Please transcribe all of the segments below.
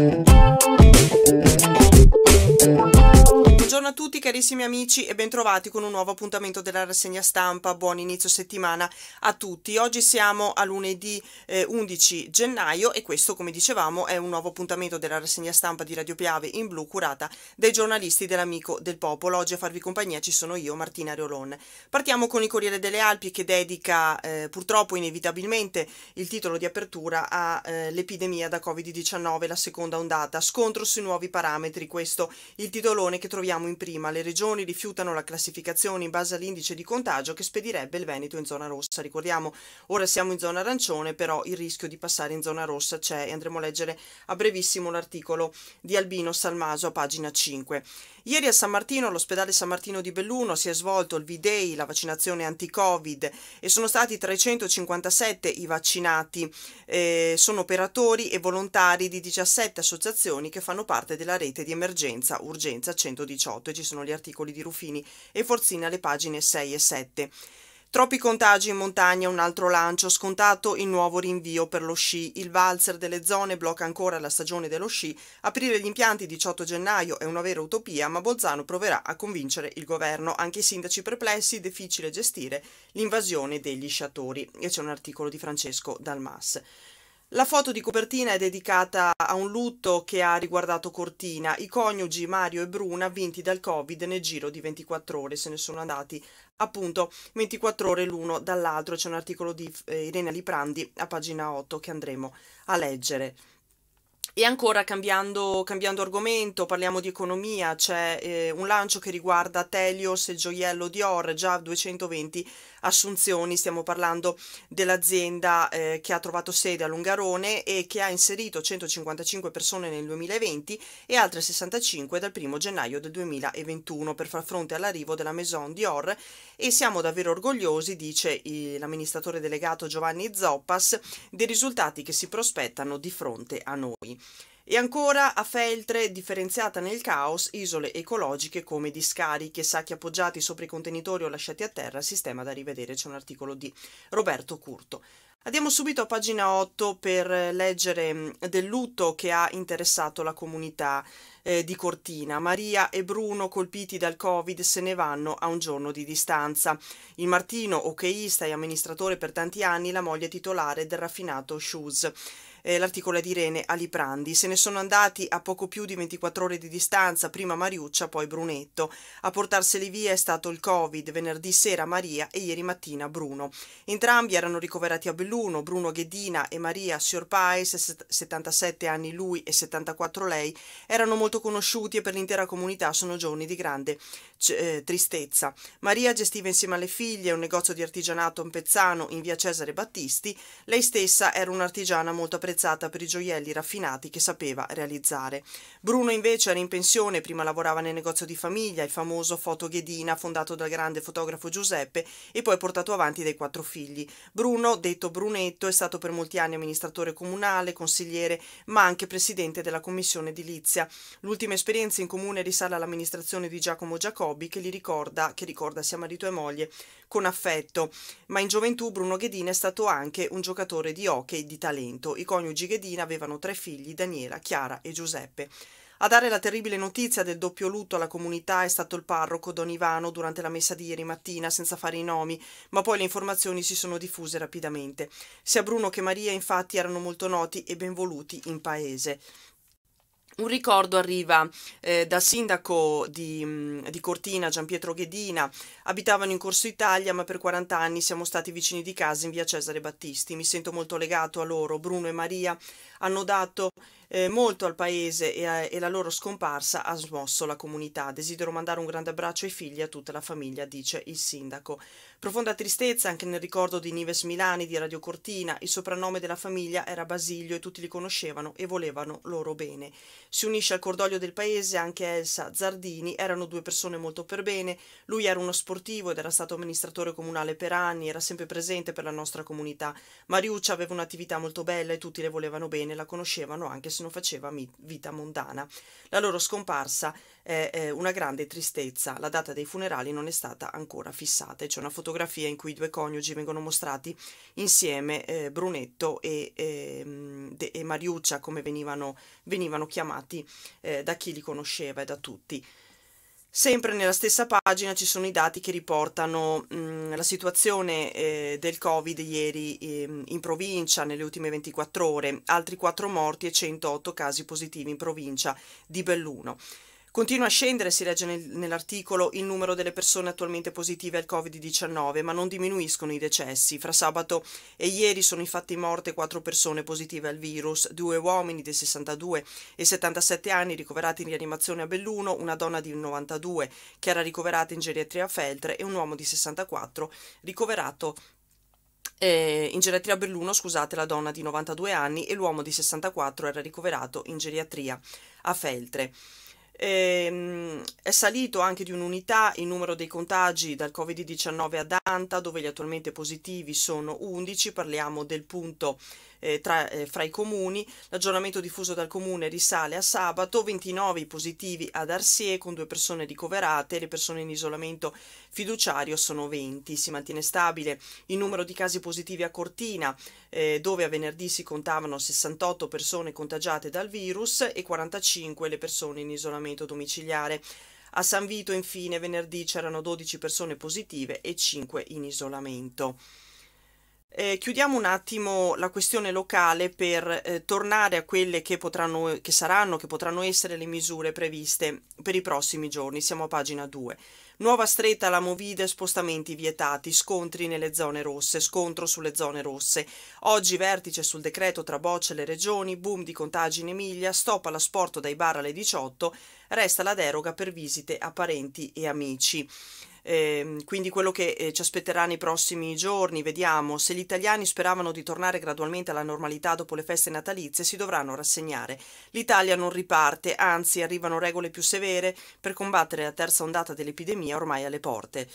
Thank you. Buongiorno a tutti carissimi amici e bentrovati con un nuovo appuntamento della rassegna stampa. Buon inizio settimana a tutti. Oggi siamo a lunedì eh, 11 gennaio e questo, come dicevamo, è un nuovo appuntamento della rassegna stampa di Radio Piave in blu curata dai giornalisti dell'Amico del Popolo. Oggi a farvi compagnia ci sono io, Martina Reolon. Partiamo con il Corriere delle Alpi che dedica eh, purtroppo inevitabilmente il titolo di apertura all'epidemia eh, da Covid-19, la seconda ondata. Scontro sui nuovi parametri, questo il titolone che troviamo in in prima, le regioni rifiutano la classificazione in base all'indice di contagio che spedirebbe il Veneto in zona rossa. Ricordiamo, ora siamo in zona arancione, però il rischio di passare in zona rossa c'è e andremo a leggere a brevissimo l'articolo di Albino Salmaso a pagina 5. Ieri a San Martino, all'ospedale San Martino di Belluno, si è svolto il V-Day, la vaccinazione anti-Covid, e sono stati 357 i vaccinati. Eh, sono operatori e volontari di 17 associazioni che fanno parte della rete di emergenza urgenza 118. E ci sono gli articoli di Rufini e Forzina alle pagine 6 e 7. Troppi contagi in montagna, un altro lancio, scontato il nuovo rinvio per lo sci. Il valzer delle zone blocca ancora la stagione dello sci. Aprire gli impianti 18 gennaio è una vera utopia, ma Bolzano proverà a convincere il governo. Anche i sindaci perplessi, difficile gestire l'invasione degli sciatori. E c'è un articolo di Francesco Dalmas. La foto di copertina è dedicata a un lutto che ha riguardato Cortina. I coniugi Mario e Bruna, vinti dal Covid nel giro di 24 ore, se ne sono andati appunto 24 ore l'uno dall'altro. C'è un articolo di eh, Irene Liprandi a pagina 8 che andremo a leggere. E ancora cambiando, cambiando, argomento, parliamo di economia, c'è eh, un lancio che riguarda Telios e il gioiello Dior, già 220 assunzioni, stiamo parlando dell'azienda eh, che ha trovato sede a Lungarone e che ha inserito 155 persone nel 2020 e altre 65 dal 1 gennaio del 2021 per far fronte all'arrivo della Maison Dior e siamo davvero orgogliosi, dice l'amministratore delegato Giovanni Zoppas, dei risultati che si prospettano di fronte a noi. E ancora a Feltre, differenziata nel caos, isole ecologiche come discariche, sacchi appoggiati sopra i contenitori o lasciati a terra, sistema da rivedere, c'è un articolo di Roberto Curto. Andiamo subito a pagina 8 per leggere mm, del lutto che ha interessato la comunità eh, di Cortina. Maria e Bruno, colpiti dal Covid, se ne vanno a un giorno di distanza. Il Martino, okeista e amministratore per tanti anni, la moglie titolare del raffinato Shoes eh, l'articolo di Irene Aliprandi. Se ne sono andati a poco più di 24 ore di distanza, prima Mariuccia, poi Brunetto. A portarseli via è stato il Covid, venerdì sera Maria e ieri mattina Bruno. Entrambi erano ricoverati a Belluno, Bruno Ghedina e Maria Siorpaes, 77 anni lui e 74 lei, erano molto conosciuti e per l'intera comunità sono giorni di grande eh, tristezza. Maria gestiva insieme alle figlie un negozio di artigianato a Pezzano in via Cesare Battisti, lei stessa era un'artigiana molto apprezzata apprezzata per i gioielli raffinati che sapeva realizzare. Bruno invece era in pensione, prima lavorava nel negozio di famiglia, il famoso Foto Ghedina, fondato dal grande fotografo Giuseppe e poi portato avanti dai quattro figli. Bruno, detto Brunetto, è stato per molti anni amministratore comunale, consigliere, ma anche presidente della commissione edilizia. L'ultima esperienza in comune risale all'amministrazione di Giacomo Giacobbi, che li ricorda, che ricorda sia marito e moglie, con affetto. Ma in gioventù Bruno Ghedina è stato anche un giocatore di hockey di talento. I Antonio Gighedina avevano tre figli, Daniela, Chiara e Giuseppe. A dare la terribile notizia del doppio lutto alla comunità è stato il parroco Don Ivano durante la messa di ieri mattina senza fare i nomi, ma poi le informazioni si sono diffuse rapidamente. Sia Bruno che Maria infatti erano molto noti e benvoluti in paese. Un ricordo arriva eh, dal sindaco di, di, Cortina, Gian Pietro Ghedina. Abitavano in Corso Italia, ma per 40 anni siamo stati vicini di casa in via Cesare Battisti. Mi sento molto legato a loro. Bruno e Maria hanno dato eh, molto al paese e, a, e la loro scomparsa ha smosso la comunità. Desidero mandare un grande abbraccio ai figli e a tutta la famiglia, dice il sindaco. Profonda tristezza anche nel ricordo di Nives Milani di Radio Cortina, il soprannome della famiglia era Basilio e tutti li conoscevano e volevano loro bene. Si unisce al cordoglio del paese anche Elsa Zardini, erano due persone molto per bene, lui era uno sportivo ed era stato amministratore comunale per anni, era sempre presente per la nostra comunità. Mariuccia aveva un'attività molto bella e tutti le volevano bene, la conoscevano anche se non faceva vita mondana. La loro scomparsa eh, una grande tristezza. La data dei funerali non è stata ancora fissata. C'è una fotografia in cui i due coniugi vengono mostrati insieme, eh, Brunetto e, eh, e, Mariuccia, come venivano, venivano chiamati eh, da chi li conosceva e da tutti. Sempre nella stessa pagina ci sono i dati che riportano mh, mm, la situazione eh, del Covid ieri eh, in provincia nelle ultime 24 ore, altri 4 morti e 108 casi positivi in provincia di Belluno. Continua a scendere, si legge nel, nell'articolo, il numero delle persone attualmente positive al Covid-19, ma non diminuiscono i decessi. Fra sabato e ieri sono infatti morte quattro persone positive al virus, due uomini di 62 e 77 anni ricoverati in rianimazione a Belluno, una donna di 92 che era ricoverata in geriatria a Feltre e un uomo di 64 ricoverato eh, in geriatria a Belluno, scusate, la donna di 92 anni e l'uomo di 64 era ricoverato in geriatria a Feltre. Ehm, è salito anche di un'unità il numero dei contagi dal Covid-19 ad Anta, dove gli attualmente positivi sono 11, parliamo del punto eh, tra, eh, fra i comuni. L'aggiornamento diffuso dal comune risale a sabato, 29 positivi ad Arsie con due persone ricoverate, le persone in isolamento fiduciario sono 20. Si mantiene stabile il numero di casi positivi a Cortina, eh, dove a venerdì si contavano 68 persone contagiate dal virus e 45 le persone in isolamento domiciliare. A San Vito, infine, venerdì c'erano 12 persone positive e 5 in isolamento. Eh, chiudiamo un attimo la questione locale per eh, tornare a quelle che, potranno, che saranno, che potranno essere le misure previste per i prossimi giorni. Siamo a pagina 2. Nuova stretta alla Movide, spostamenti vietati, scontri nelle zone rosse, scontro sulle zone rosse. Oggi vertice sul decreto tra bocce e le regioni, boom di contagi in Emilia, stop all'asporto dai bar alle 18, resta la deroga per visite a parenti e amici. Eh, quindi quello che eh, ci aspetterà nei prossimi giorni, vediamo, se gli italiani speravano di tornare gradualmente alla normalità dopo le feste natalizie, si dovranno rassegnare. L'Italia non riparte, anzi arrivano regole più severe per combattere la terza ondata dell'epidemia ormai alle porte.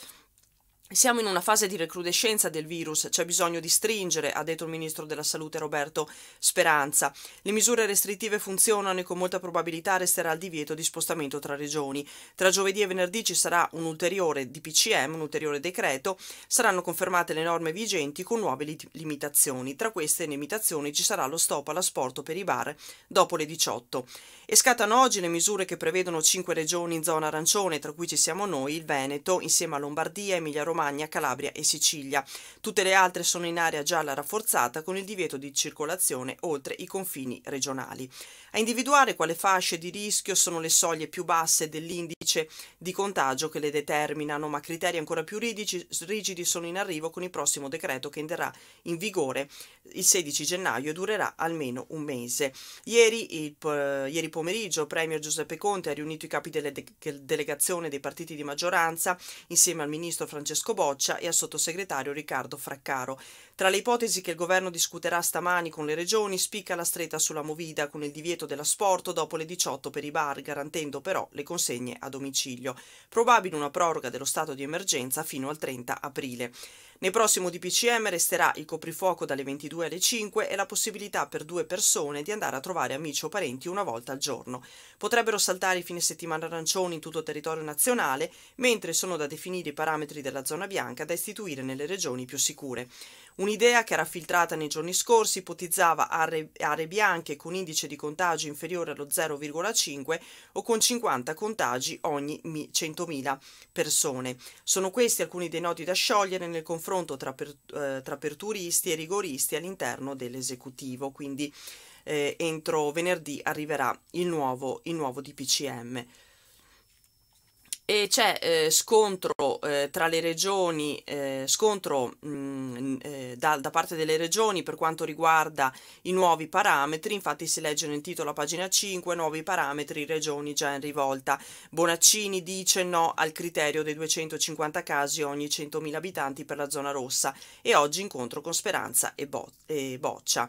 Siamo in una fase di recrudescenza del virus, c'è bisogno di stringere, ha detto il ministro della Salute Roberto Speranza. Le misure restrittive funzionano e con molta probabilità resterà il divieto di spostamento tra regioni. Tra giovedì e venerdì ci sarà un ulteriore DPCM, un ulteriore decreto, saranno confermate le norme vigenti con nuove li- limitazioni. Tra queste limitazioni ci sarà lo stop all'asporto per i bar dopo le 18. E scattano oggi le misure che prevedono 5 regioni in zona arancione, tra cui ci siamo noi, il Veneto, insieme a Lombardia, Emilia Romagna, Romagna, Calabria e Sicilia. Tutte le altre sono in area gialla rafforzata con il divieto di circolazione oltre i confini regionali. A individuare quale fasce di rischio sono le soglie più basse dell'indice di contagio che le determinano, ma criteri ancora più rigidi sono in arrivo con il prossimo decreto che entrerà in vigore il 16 gennaio e durerà almeno un mese. Ieri, il, eh, ieri pomeriggio il Premier Giuseppe Conte ha riunito i capi delle de delegazione dei partiti di maggioranza insieme al ministro Francesco Francesco Boccia e al sottosegretario Riccardo Fraccaro. Tra le ipotesi che il governo discuterà stamani con le regioni spicca la stretta sulla movida con il divieto dell'asporto dopo le 18 per i bar, garantendo però le consegne a domicilio. Probabile una proroga dello stato di emergenza fino al 30 aprile. Nel prossimo DPCM resterà il coprifuoco dalle 22 alle 5 e la possibilità per due persone di andare a trovare amici o parenti una volta al giorno. Potrebbero saltare i fine settimana arancioni in tutto il territorio nazionale, mentre sono da definire i parametri della zona bianca da istituire nelle regioni più sicure. Un'idea che era filtrata nei giorni scorsi ipotizzava aree, aree bianche con indice di contagio inferiore allo 0,5 o con 50 contagi ogni 100.000 persone. Sono questi alcuni dei nodi da sciogliere nel confronto tra, per, eh, tra aperturisti e rigoristi all'interno dell'esecutivo, quindi eh, entro venerdì arriverà il nuovo, il nuovo DPCM e c'è eh, scontro eh, tra le regioni, eh, scontro mh, mm, eh, da, da, parte delle regioni per quanto riguarda i nuovi parametri, infatti si legge nel titolo a pagina 5, nuovi parametri, regioni già in rivolta. Bonaccini dice no al criterio dei 250 casi ogni 100.000 abitanti per la zona rossa e oggi incontro con Speranza e, Bo e Boccia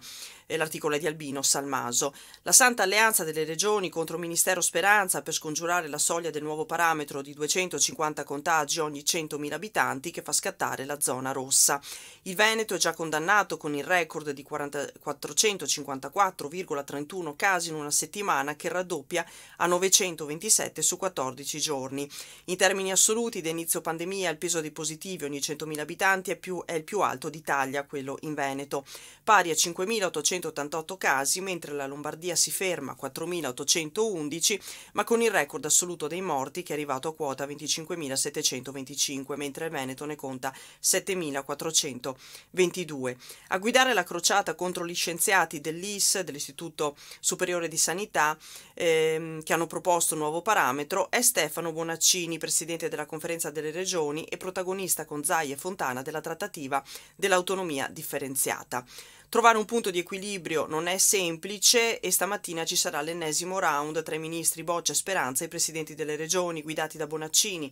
l'articolo è di Albino Salmaso. La Santa Alleanza delle Regioni contro Ministero Speranza per scongiurare la soglia del nuovo parametro di 250 contagi ogni 100.000 abitanti che fa scattare la zona rossa. Il Veneto è già condannato con il record di 454,31 casi in una settimana che raddoppia a 927 su 14 giorni. In termini assoluti, da inizio pandemia il peso dei positivi ogni 100.000 abitanti è, più, è il più alto d'Italia, quello in Veneto, pari a 5.800 4.888 casi, mentre la Lombardia si ferma a 4.811, ma con il record assoluto dei morti che è arrivato a quota 25.725, mentre il Veneto ne conta 7.422. A guidare la crociata contro gli scienziati dell'IS, dell'Istituto Superiore di Sanità, ehm, che hanno proposto un nuovo parametro, è Stefano Bonaccini, presidente della Conferenza delle Regioni e protagonista con Zai e Fontana della trattativa dell'autonomia differenziata. Trovare un punto di equilibrio non è semplice e stamattina ci sarà l'ennesimo round tra i ministri Boccia, Speranza e i presidenti delle regioni guidati da Bonaccini.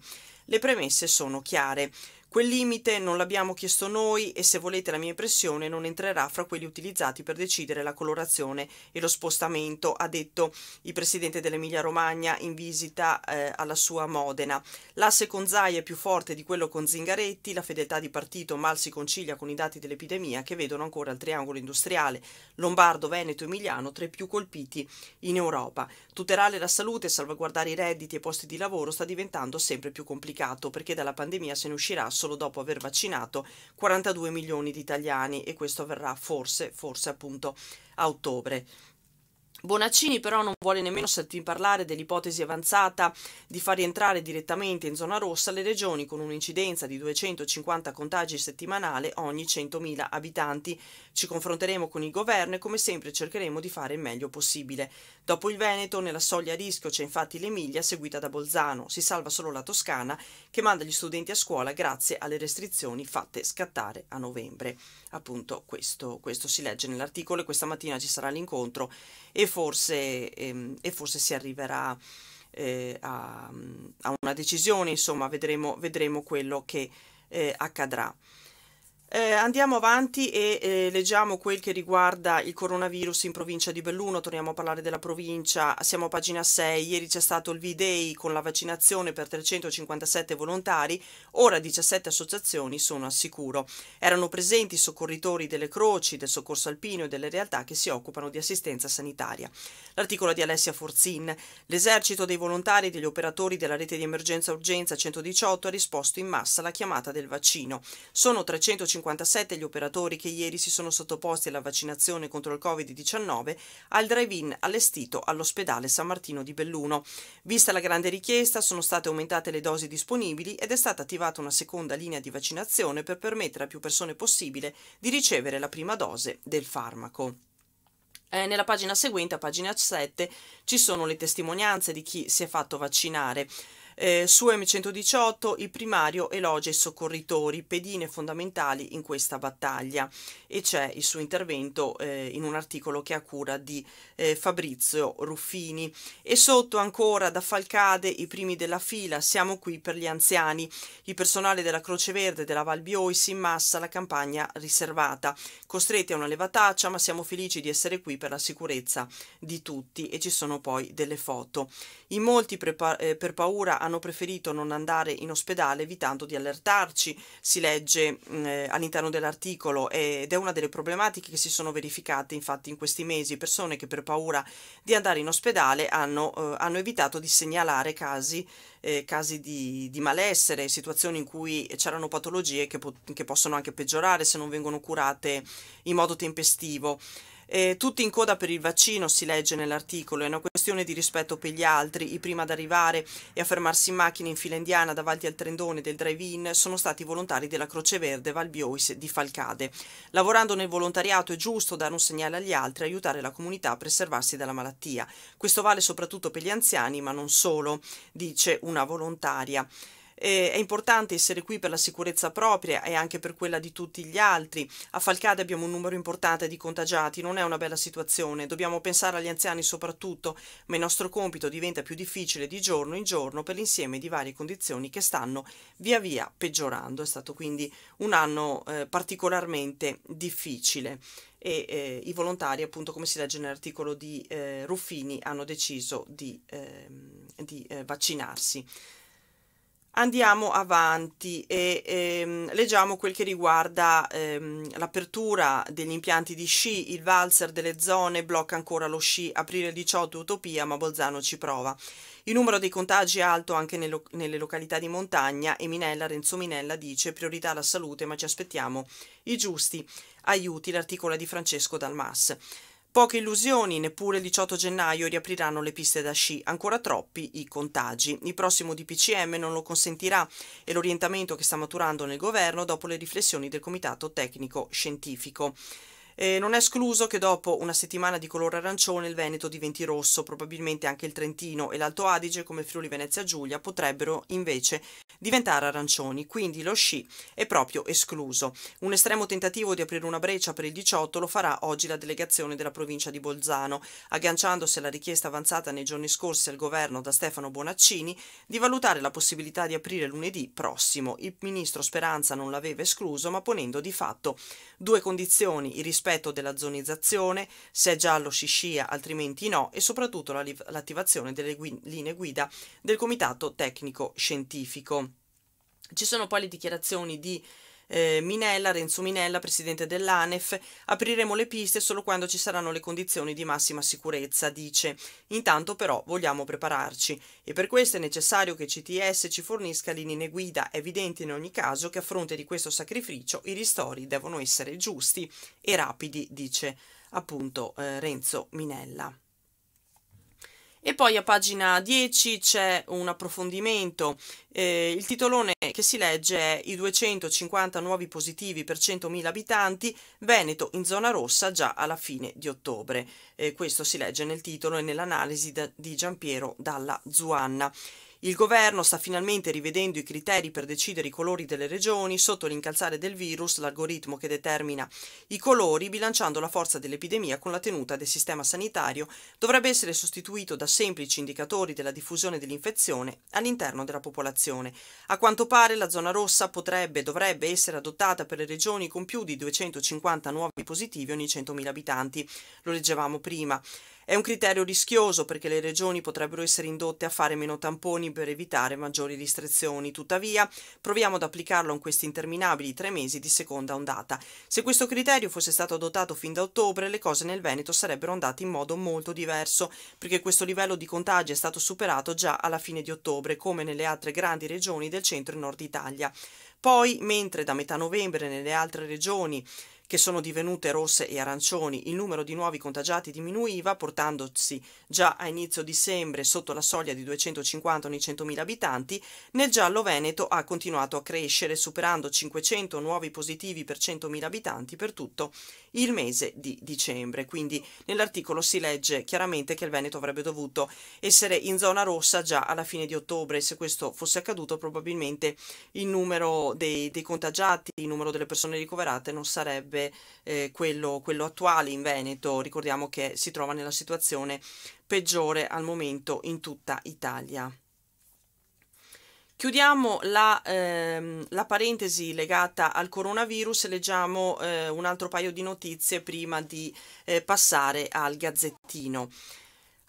Le premesse sono chiare. Quel limite non l'abbiamo chiesto noi e se volete la mia impressione non entrerà fra quelli utilizzati per decidere la colorazione e lo spostamento, ha detto il presidente dell'Emilia Romagna in visita eh, alla sua Modena. L'asse con Zai è più forte di quello con Zingaretti, la fedeltà di partito mal si concilia con i dati dell'epidemia che vedono ancora il triangolo industriale Lombardo, Veneto e Emiliano tra i più colpiti in Europa. Tutelare la salute, e salvaguardare i redditi e i posti di lavoro sta diventando sempre più complicato perché dalla pandemia se ne uscirà solo solo dopo aver vaccinato 42 milioni di italiani e questo avverrà forse, forse appunto a ottobre. Bonaccini però non vuole nemmeno sentir parlare dell'ipotesi avanzata di far rientrare direttamente in zona rossa le regioni con un'incidenza di 250 contagi settimanale ogni 100.000 abitanti. Ci confronteremo con il governo e come sempre cercheremo di fare il meglio possibile. Dopo il Veneto, nella soglia a rischio c'è infatti l'Emilia seguita da Bolzano. Si salva solo la Toscana che manda gli studenti a scuola grazie alle restrizioni fatte scattare a novembre. Appunto questo, questo si legge nell'articolo e questa mattina ci sarà l'incontro e forse, ehm, e forse si arriverà eh, a, a, una decisione, insomma vedremo, vedremo quello che eh, accadrà. Eh, andiamo avanti e eh, leggiamo quel che riguarda il coronavirus in provincia di Belluno, torniamo a parlare della provincia, siamo a pagina 6, ieri c'è stato il V-Day con la vaccinazione per 357 volontari, ora 17 associazioni sono al sicuro. Erano presenti soccorritori delle croci, del soccorso alpino e delle realtà che si occupano di assistenza sanitaria. L'articolo di Alessia Forzin, l'esercito dei volontari e degli operatori della rete di emergenza urgenza 118 ha risposto in massa alla chiamata del vaccino. Sono 350 57 gli operatori che ieri si sono sottoposti alla vaccinazione contro il Covid-19 al drive-in allestito all'ospedale San Martino di Belluno. Vista la grande richiesta, sono state aumentate le dosi disponibili ed è stata attivata una seconda linea di vaccinazione per permettere a più persone possibile di ricevere la prima dose del farmaco. Eh, nella pagina seguente, a pagina 7, ci sono le testimonianze di chi si è fatto vaccinare. Eh, su M118 il primario elogia i soccorritori, pedine fondamentali in questa battaglia e c'è il suo intervento eh, in un articolo che ha cura di eh, Fabrizio Ruffini. E sotto ancora da Falcade i primi della fila, siamo qui per gli anziani. Il personale della Croce Verde della Val Bioi si immassa la campagna riservata, costretti a una levataccia ma siamo felici di essere qui per la sicurezza di tutti e ci sono poi delle foto. In molti eh, per paura hanno preferito non andare in ospedale evitando di allertarci, si legge mm, eh, all'interno dell'articolo ed è una delle problematiche che si sono verificate infatti in questi mesi, persone che per paura di andare in ospedale hanno, eh, hanno evitato di segnalare casi, eh, casi di, di, malessere, situazioni in cui c'erano patologie che, po- che possono anche peggiorare se non vengono curate in modo tempestivo. Eh, tutti in coda per il vaccino, si legge nell'articolo, è una questione di rispetto per gli altri. I prima ad arrivare e a fermarsi in macchina in fila indiana davanti al trendone del drive-in sono stati i volontari della Croce Verde Valbiois di Falcade. Lavorando nel volontariato è giusto dare un segnale agli altri, e aiutare la comunità a preservarsi dalla malattia. Questo vale soprattutto per gli anziani, ma non solo, dice una volontaria. Eh, è importante essere qui per la sicurezza propria e anche per quella di tutti gli altri. A Falcade abbiamo un numero importante di contagiati, non è una bella situazione, dobbiamo pensare agli anziani soprattutto, ma il nostro compito diventa più difficile di giorno in giorno per l'insieme di varie condizioni che stanno via via peggiorando. È stato quindi un anno eh, particolarmente difficile e eh, i volontari, appunto come si legge nell'articolo di eh, Ruffini, hanno deciso di, ehm, di eh, vaccinarsi. Andiamo avanti e ehm, leggiamo quel che riguarda ehm, l'apertura degli impianti di sci, il valzer delle zone blocca ancora lo sci, aprire il 18 utopia ma Bolzano ci prova. Il numero dei contagi è alto anche nel, nelle località di montagna e Minella, Renzo Minella dice priorità alla salute ma ci aspettiamo i giusti aiuti, l'articolo è di Francesco Dalmas. Poche illusioni, neppure il 18 gennaio riapriranno le piste da sci, ancora troppi i contagi. Il prossimo DPCM non lo consentirà e l'orientamento che sta maturando nel governo dopo le riflessioni del Comitato Tecnico Scientifico. Eh, non è escluso che dopo una settimana di colore arancione il Veneto diventi rosso, probabilmente anche il Trentino e l'Alto Adige come Friuli Venezia Giulia potrebbero invece diventare arancioni, quindi lo sci è proprio escluso. Un estremo tentativo di aprire una breccia per il 18 lo farà oggi la delegazione della provincia di Bolzano, agganciandosi alla richiesta avanzata nei giorni scorsi al governo da Stefano Bonaccini di valutare la possibilità di aprire lunedì prossimo. Il ministro Speranza non l'aveva escluso, ma ponendo di fatto due condizioni, i risparmi rispetto della zonizzazione, se è giallo si scia altrimenti no e soprattutto l'attivazione delle gui linee guida del Comitato Tecnico Scientifico. Ci sono poi le dichiarazioni di eh, Minella, Renzo Minella, presidente dell'ANEF, apriremo le piste solo quando ci saranno le condizioni di massima sicurezza, dice. Intanto però vogliamo prepararci e per questo è necessario che CTS ci fornisca linee guida, è evidente in ogni caso che a fronte di questo sacrificio i ristori devono essere giusti e rapidi, dice appunto eh, Renzo Minella. E poi a pagina 10 c'è un approfondimento. Eh, il titolone che si legge è I 250 nuovi positivi per 100.000 abitanti, Veneto in zona rossa già alla fine di ottobre. Eh, questo si legge nel titolo e nell'analisi di Giampiero Dalla Zuanna. Il governo sta finalmente rivedendo i criteri per decidere i colori delle regioni sotto l'incalzare del virus, l'algoritmo che determina i colori, bilanciando la forza dell'epidemia con la tenuta del sistema sanitario, dovrebbe essere sostituito da semplici indicatori della diffusione dell'infezione all'interno della popolazione. A quanto pare la zona rossa potrebbe e dovrebbe essere adottata per le regioni con più di 250 nuovi positivi ogni 100.000 abitanti. Lo leggevamo prima. È un criterio rischioso perché le regioni potrebbero essere indotte a fare meno tamponi per evitare maggiori restrizioni. Tuttavia, proviamo ad applicarlo in questi interminabili tre mesi di seconda ondata. Se questo criterio fosse stato adottato fin da ottobre, le cose nel Veneto sarebbero andate in modo molto diverso, perché questo livello di contagi è stato superato già alla fine di ottobre, come nelle altre grandi regioni del centro e nord Italia. Poi, mentre da metà novembre nelle altre regioni che sono divenute rosse e arancioni, il numero di nuovi contagiati diminuiva portandosi già a inizio dicembre sotto la soglia di 250 ogni 100.000 abitanti, nel giallo Veneto ha continuato a crescere superando 500 nuovi positivi per 100.000 abitanti per tutto il mese di dicembre. Quindi nell'articolo si legge chiaramente che il Veneto avrebbe dovuto essere in zona rossa già alla fine di ottobre, se questo fosse accaduto probabilmente il numero dei, dei contagiati, il numero delle persone ricoverate non sarebbe sarebbe eh, quello, quello attuale in Veneto, ricordiamo che si trova nella situazione peggiore al momento in tutta Italia. Chiudiamo la, ehm, la, parentesi legata al coronavirus e leggiamo eh, un altro paio di notizie prima di eh, passare al gazzettino.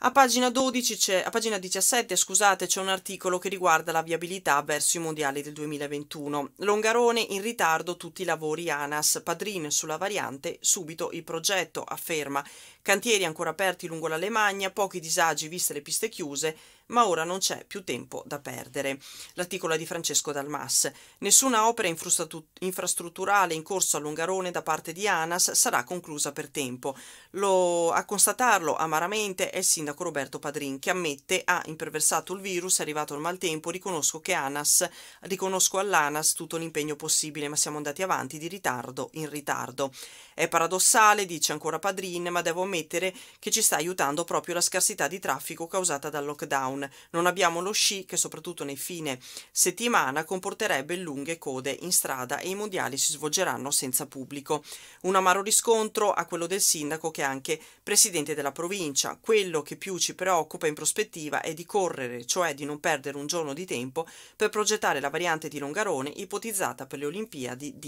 A pagina, a pagina, 17 scusate, c'è un articolo che riguarda la viabilità verso i mondiali del 2021. Longarone in ritardo tutti i lavori ANAS, Padrin sulla variante, subito il progetto, afferma. Cantieri ancora aperti lungo l'Alemagna, pochi disagi viste le piste chiuse, ma ora non c'è più tempo da perdere. L'articolo di Francesco Dalmas. Nessuna opera infrastrutturale in corso a Lungarone da parte di ANAS sarà conclusa per tempo. Lo, a constatarlo amaramente è il sindaco Roberto Padrin che ammette ha imperversato il virus, è arrivato il maltempo, riconosco, ANAS, riconosco all'ANAS tutto l'impegno possibile ma siamo andati avanti di ritardo in ritardo. È paradossale, dice ancora Padrin, ma devo ammettere che ci sta aiutando proprio la scarsità di traffico causata dal lockdown. Non abbiamo lo sci che soprattutto nei fine settimana comporterebbe lunghe code in strada e i mondiali si svolgeranno senza pubblico. Un amaro riscontro a quello del sindaco che è anche presidente della provincia. Quello che più ci preoccupa in prospettiva è di correre, cioè di non perdere un giorno di tempo per progettare la variante di Longarone ipotizzata per le Olimpiadi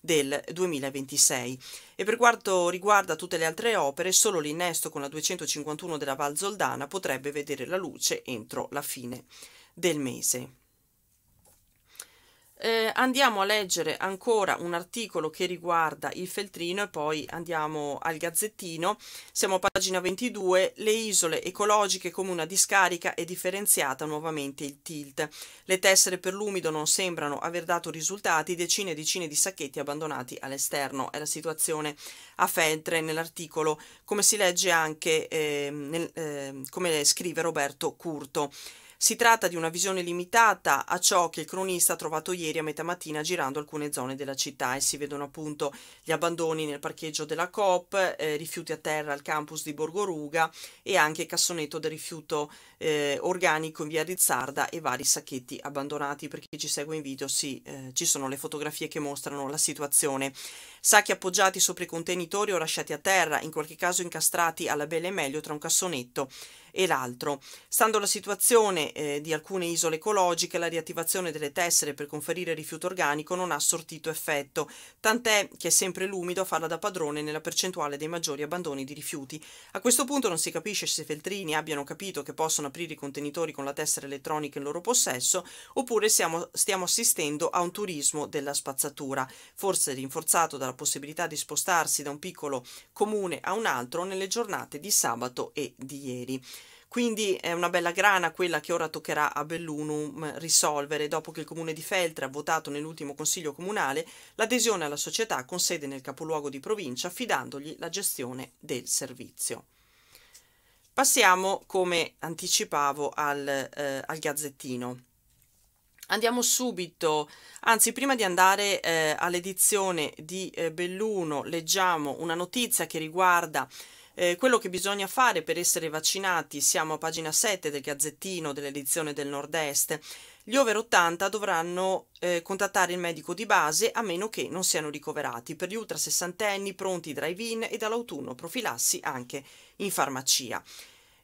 del 2026. E per quanto riguarda tutte le altre opere, solo l'innesto con la 251 della Val Zoldana potrebbe vedere la luce entro la fine del mese eh, andiamo a leggere ancora un articolo che riguarda il feltrino e poi andiamo al gazzettino. Siamo a pagina 22, le isole ecologiche come una discarica e differenziata nuovamente il tilt. Le tessere per l'umido non sembrano aver dato risultati, decine e decine di sacchetti abbandonati all'esterno. È la situazione a Feltre nell'articolo, come si legge anche, eh, nel, eh, come scrive Roberto Curto. Si tratta di una visione limitata a ciò che il cronista ha trovato ieri a metà mattina girando alcune zone della città e si vedono appunto gli abbandoni nel parcheggio della COP, eh, rifiuti a terra al campus di Borgoruga e anche cassonetto del rifiuto eh, organico in via Rizzarda e vari sacchetti abbandonati. Per chi ci segue in video sì, eh, ci sono le fotografie che mostrano la situazione. Sacchi appoggiati sopra i contenitori o lasciati a terra, in qualche caso incastrati alla e meglio tra un cassonetto e l'altro. Stando alla situazione eh, di alcune isole ecologiche, la riattivazione delle tessere per conferire rifiuto organico non ha sortito effetto, tant'è che è sempre l'umido a farla da padrone nella percentuale dei maggiori abbandoni di rifiuti. A questo punto non si capisce se i feltrini abbiano capito che possono aprire i contenitori con la tessera elettronica in loro possesso oppure siamo, stiamo assistendo a un turismo della spazzatura, forse rinforzato dalla possibilità di spostarsi da un piccolo comune a un altro nelle giornate di sabato e di ieri. Quindi è una bella grana quella che ora toccherà a Bellunum risolvere dopo che il comune di Feltre ha votato nell'ultimo consiglio comunale l'adesione alla società con sede nel capoluogo di provincia affidandogli la gestione del servizio. Passiamo, come anticipavo, al, eh, al gazzettino. Andiamo subito, anzi prima di andare eh, all'edizione di eh, Belluno leggiamo una notizia che riguarda eh, quello che bisogna fare per essere vaccinati, siamo a pagina 7 del Gazzettino dell'edizione del Nord-Est, gli over 80 dovranno eh, contattare il medico di base a meno che non siano ricoverati. Per gli ultra sessantenni pronti drive-in e dall'autunno profilassi anche in farmacia.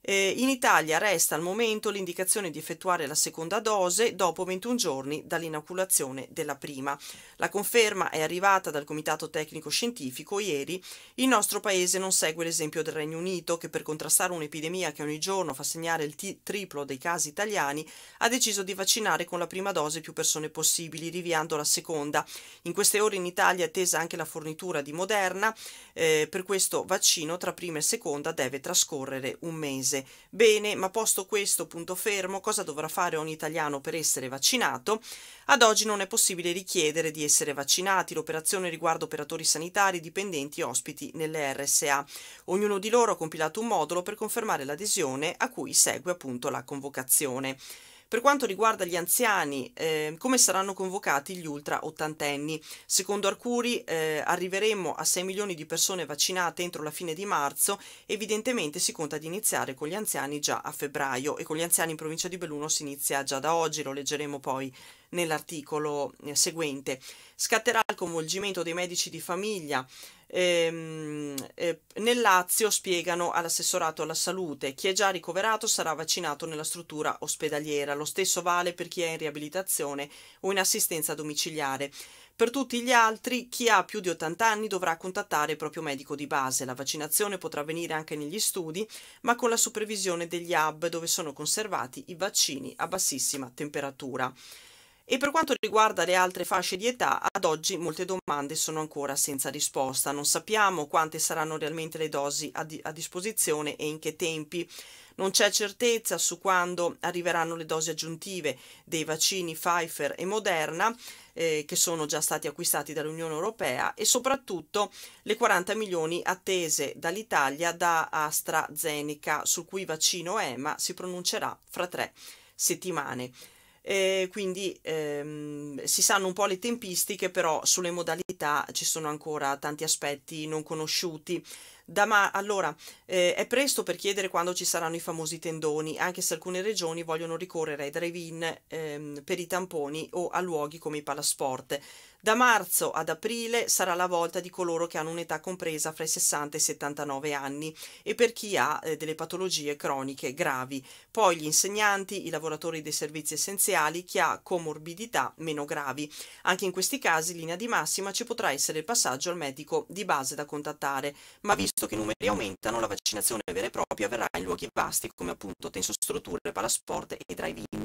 Eh, in Italia resta al momento l'indicazione di effettuare la seconda dose dopo 21 giorni dall'inoculazione della prima. La conferma è arrivata dal Comitato Tecnico Scientifico ieri. Il nostro paese non segue l'esempio del Regno Unito che per contrastare un'epidemia che ogni giorno fa segnare il triplo dei casi italiani ha deciso di vaccinare con la prima dose più persone possibili, riviando la seconda. In queste ore in Italia è attesa anche la fornitura di Moderna, eh, per questo vaccino tra prima e seconda deve trascorrere un mese mese. Bene, ma posto questo punto fermo, cosa dovrà fare ogni italiano per essere vaccinato? Ad oggi non è possibile richiedere di essere vaccinati. L'operazione riguarda operatori sanitari, dipendenti e ospiti nelle RSA. Ognuno di loro ha compilato un modulo per confermare l'adesione a cui segue appunto la convocazione. Per quanto riguarda gli anziani, eh, come saranno convocati gli ultra ottantenni? Secondo Arcuri eh, arriveremo a 6 milioni di persone vaccinate entro la fine di marzo, evidentemente si conta di iniziare con gli anziani già a febbraio e con gli anziani in provincia di Belluno si inizia già da oggi, lo leggeremo poi nell'articolo eh, seguente. Scatterà il coinvolgimento dei medici di famiglia ehm, eh, nel Lazio spiegano all'assessorato alla salute, chi è già ricoverato sarà vaccinato nella struttura ospedaliera, lo stesso vale per chi è in riabilitazione o in assistenza domiciliare. Per tutti gli altri, chi ha più di 80 anni dovrà contattare il proprio medico di base. La vaccinazione potrà avvenire anche negli studi, ma con la supervisione degli hub dove sono conservati i vaccini a bassissima temperatura. E per quanto riguarda le altre fasce di età, ad oggi molte domande sono ancora senza risposta. Non sappiamo quante saranno realmente le dosi a, di a disposizione e in che tempi. Non c'è certezza su quando arriveranno le dosi aggiuntive dei vaccini Pfizer e Moderna, eh, che sono già stati acquistati dall'Unione Europea, e soprattutto le 40 milioni attese dall'Italia da AstraZeneca, sul cui vaccino EMA si pronuncerà fra tre settimane eh, quindi ehm, si sanno un po' le tempistiche, però sulle modalità ci sono ancora tanti aspetti non conosciuti. Da ma- allora, eh, è presto per chiedere quando ci saranno i famosi tendoni, anche se alcune regioni vogliono ricorrere ai drive-in ehm, per i tamponi o a luoghi come i palasport. Da marzo ad aprile sarà la volta di coloro che hanno un'età compresa fra i 60 e i 79 anni e per chi ha eh, delle patologie croniche gravi. Poi gli insegnanti, i lavoratori dei servizi essenziali, chi ha comorbidità meno gravi. Anche in questi casi, linea di massima, ci potrà essere il passaggio al medico di base da contattare, ma visto visto che i numeri aumentano, la vaccinazione vera e propria avverrà in luoghi vasti come appunto tensostrutture, palasport e drive-in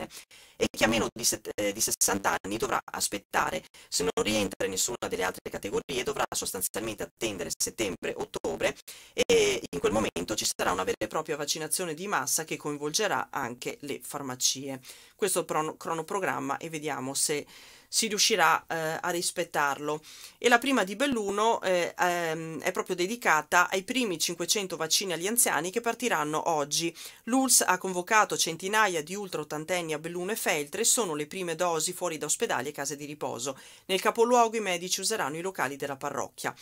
e chi ha meno di, eh, di 60 anni dovrà aspettare, se non rientra in nessuna delle altre categorie dovrà sostanzialmente attendere settembre-ottobre e in quel momento ci sarà una vera e propria vaccinazione di massa che coinvolgerà anche le farmacie. Questo cronoprogramma e vediamo se si riuscirà eh, a rispettarlo. E la prima di Belluno eh, ehm, è proprio dedicata ai primi 500 vaccini agli anziani che partiranno oggi. L'ULS ha convocato centinaia di ultra-ottantenni a Belluno e Feltre, sono le prime dosi fuori da ospedali e case di riposo. Nel capoluogo i medici useranno i locali della parrocchia.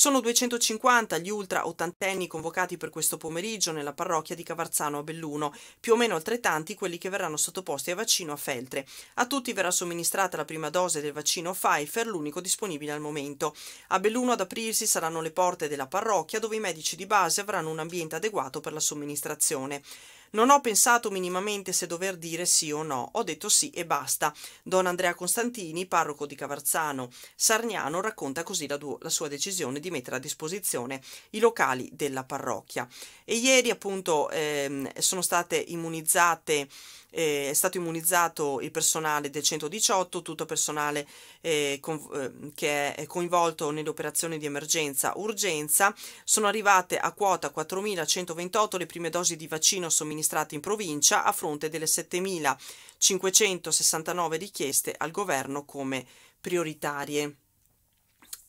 Sono 250 gli ultra ottantenni convocati per questo pomeriggio nella parrocchia di Cavarzano a Belluno, più o meno altrettanti quelli che verranno sottoposti a vaccino a Feltre. A tutti verrà somministrata la prima dose del vaccino Pfeiffer, l'unico disponibile al momento. A Belluno ad aprirsi saranno le porte della parrocchia dove i medici di base avranno un ambiente adeguato per la somministrazione. Non ho pensato minimamente se dover dire sì o no, ho detto sì e basta. Don Andrea Costantini, parroco di Cavarzano Sarniano, racconta così la, du- la sua decisione di mettere a disposizione i locali della parrocchia. E ieri appunto ehm, sono state immunizzate eh, è stato immunizzato il personale del 118, tutto personale eh, con, eh, che è coinvolto nelle operazioni di emergenza-urgenza, sono arrivate a quota 4.128 le prime dosi di vaccino somministrate in provincia a fronte delle 7.569 richieste al governo come prioritarie.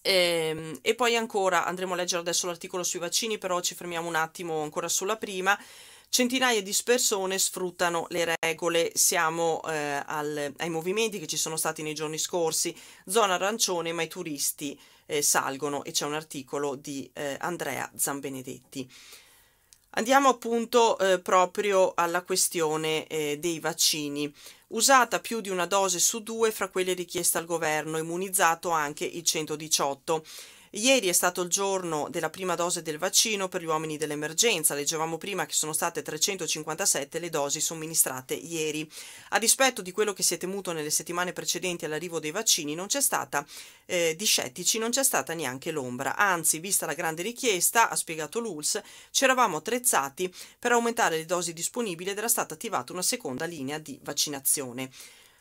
Ehm, e, poi ancora andremo a leggere adesso l'articolo sui vaccini, però ci fermiamo un attimo ancora sulla prima. Centinaia di persone sfruttano le regole, siamo eh, al, ai movimenti che ci sono stati nei giorni scorsi, zona arancione ma i turisti eh, salgono e c'è un articolo di eh, Andrea Zambenedetti. Andiamo appunto eh, proprio alla questione eh, dei vaccini. Usata più di una dose su due fra quelle richieste al governo, immunizzato anche il 118. Ieri è stato il giorno della prima dose del vaccino per gli uomini dell'emergenza, leggevamo prima che sono state 357 le dosi somministrate ieri. A dispetto di quello che si è temuto nelle settimane precedenti all'arrivo dei vaccini, non c'è stata, eh, di scettici, non c'è stata neanche l'ombra. Anzi, vista la grande richiesta, ha spiegato l'ULS, ci eravamo attrezzati per aumentare le dosi disponibili ed era stata attivata una seconda linea di vaccinazione.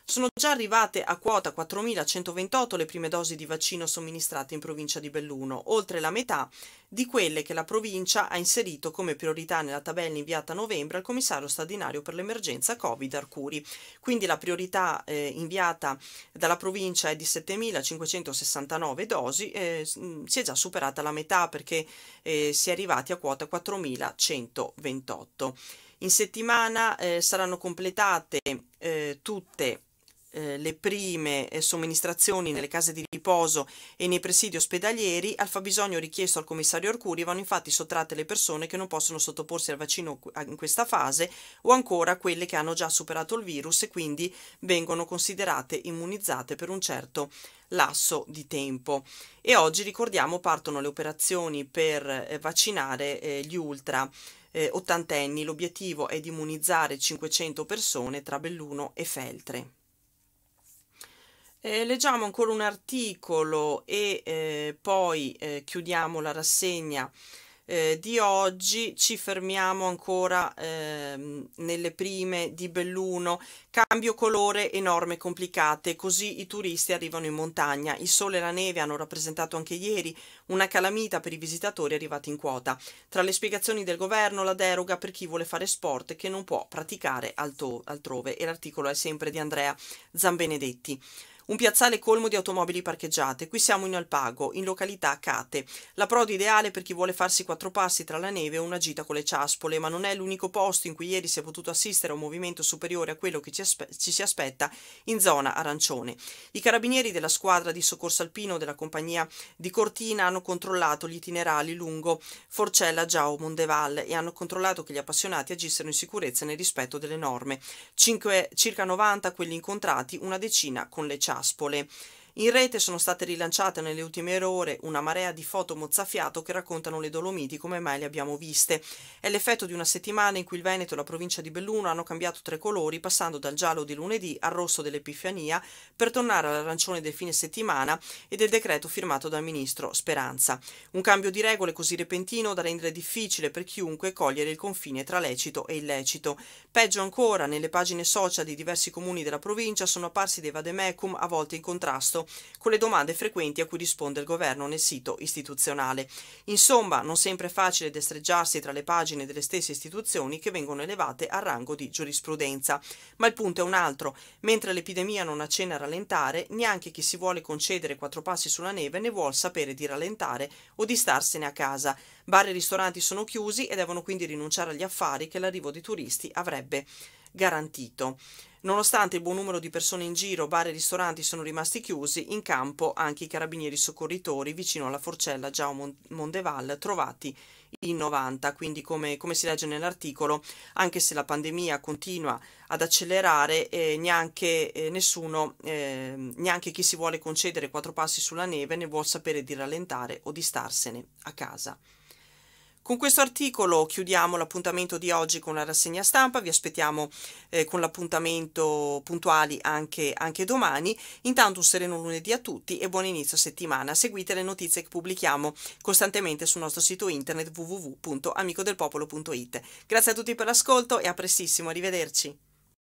Sono già arrivate a quota 4.128 le prime dosi di vaccino somministrate in provincia di Belluno, oltre la metà di quelle che la provincia ha inserito come priorità nella tabella inviata a novembre al commissario straordinario per l'emergenza Covid Arcuri. Quindi la priorità eh, inviata dalla provincia è di 7.569 dosi, eh, mm, si è già superata la metà perché eh, si è arrivati a quota 4.128. In settimana eh, saranno completate eh, tutte eh, le prime eh, somministrazioni nelle case di riposo e nei presidi ospedalieri, al fabbisogno richiesto al commissario Arcuri vanno infatti sottratte le persone che non possono sottoporsi al vaccino in questa fase o ancora quelle che hanno già superato il virus e quindi vengono considerate immunizzate per un certo lasso di tempo. E oggi ricordiamo partono le operazioni per eh, vaccinare gli ultra ottantenni. L'obiettivo è di immunizzare 500 persone tra Belluno e Feltre. Eh, leggiamo ancora un articolo e eh, poi eh, chiudiamo la rassegna eh, di oggi. Ci fermiamo ancora ehm, nelle prime di Belluno. Cambio colore e norme complicate, così i turisti arrivano in montagna. Il sole e la neve hanno rappresentato anche ieri una calamita per i visitatori arrivati in quota. Tra le spiegazioni del governo, la deroga per chi vuole fare sport che non può praticare altrove. E l'articolo è sempre di Andrea Zambenedetti. Un piazzale colmo di automobili parcheggiate. Qui siamo in Alpago, in località Cate. La prodo ideale per chi vuole farsi quattro passi tra la neve o una gita con le ciaspole, ma non è l'unico posto in cui ieri si è potuto assistere a un movimento superiore a quello che ci, aspe- ci si aspetta in zona arancione. I carabinieri della squadra di soccorso alpino della compagnia di Cortina hanno controllato gli itinerari lungo Forcella, Giao, Mondeval e hanno controllato che gli appassionati agissero in sicurezza nel rispetto delle norme. Cinque, circa 90 quelli incontrati, una decina con le ciaspole diaspole. In rete sono state rilanciate nelle ultime ore una marea di foto mozzafiato che raccontano le Dolomiti come mai le abbiamo viste. È l'effetto di una settimana in cui il Veneto e la provincia di Belluno hanno cambiato tre colori, passando dal giallo di lunedì al rosso dell'Epifania, per tornare all'arancione del fine settimana e del decreto firmato dal ministro Speranza. Un cambio di regole così repentino da rendere difficile per chiunque cogliere il confine tra lecito e illecito. Peggio ancora, nelle pagine social di diversi comuni della provincia sono apparsi dei vademecum a volte in contrasto con le domande frequenti a cui risponde il governo nel sito istituzionale. Insomma, non sempre è facile destreggiarsi tra le pagine delle stesse istituzioni che vengono elevate al rango di giurisprudenza. Ma il punto è un altro. Mentre l'epidemia non accenna a rallentare, neanche chi si vuole concedere quattro passi sulla neve ne vuol sapere di rallentare o di starsene a casa. Bar e ristoranti sono chiusi e devono quindi rinunciare agli affari che l'arrivo di turisti avrebbe garantito. Nonostante il buon numero di persone in giro, bar e ristoranti sono rimasti chiusi, in campo anche i carabinieri soccorritori vicino alla forcella Giao Mondeval trovati in 90, quindi come, come si legge nell'articolo, anche se la pandemia continua ad accelerare, eh, neanche eh, nessuno, eh, neanche chi si vuole concedere quattro passi sulla neve ne vuol sapere di rallentare o di starsene a casa. Con questo articolo chiudiamo l'appuntamento di oggi con la rassegna stampa, vi aspettiamo eh, con l'appuntamento puntuali anche, anche domani. Intanto un sereno lunedì a tutti e buon inizio settimana. Seguite le notizie che pubblichiamo costantemente sul nostro sito internet www.amicodelpopolo.it. Grazie a tutti per l'ascolto e a prestissimo, arrivederci.